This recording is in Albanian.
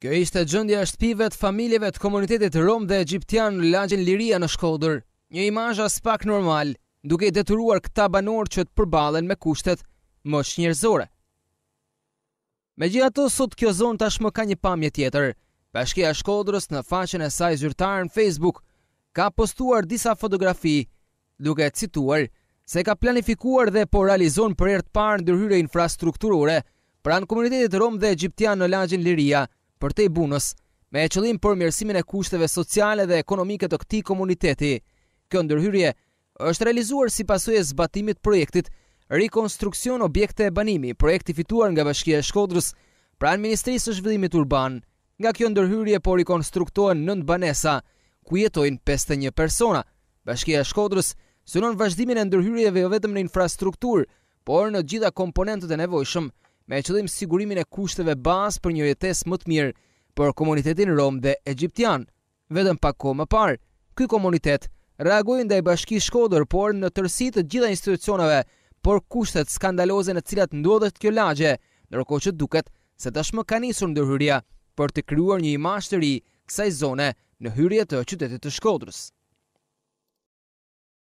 Kjo ishte gjëndja e shtëpive të familjeve të komunitetit rom dhe Egyptian në lagjin Liria në Shkodër, një imazh spak normal, duke i detyruar këta banorë që të përballen me kushtet më shnjërzore. Megjithatë, sot kjo zonë tashmë ka një pamje tjetër. Bashkia e Shkodrës në faqen e saj zyrtare në Facebook ka postuar disa fotografi, duke cituar se ka planifikuar dhe po realizon për ertë të parë ndërhyrje infrastrukturore pranë komunitetit rom dhe Egyptian në lagjin Liria për të i bunës me e qëllim për mjërsimin e kushteve sociale dhe ekonomike të këti komuniteti. Kjo ndërhyrje është realizuar si pasu e zbatimit projektit Rekonstruksion Objekte e Banimi, projekti fituar nga Bashkia e Shkodrës pra në Ministrisë të Zhvillimit Urban. Nga kjo ndërhyrje por rekonstruktohen nëndë banesa, ku jetojnë 51 persona. Bashkia e Shkodrës sunon vazhdimin e ndërhyrjeve jo vetëm në infrastruktur, por në gjitha komponentët e nevojshëm me qëllim sigurimin e kushteve bas për një jetes më të mirë për komunitetin rom dhe egyptian. Vedëm pak ko më parë, ky komunitet reagojnë dhe i bashki shkodër, por në tërsi të gjitha institucionave, por kushtet skandaloze në cilat ndodhet kjo lagje, nërko që duket se tashmë ka nisur ndërhyrja për të kryuar një imashtë të ri kësaj zone në hyrje të qytetit të shkodrës.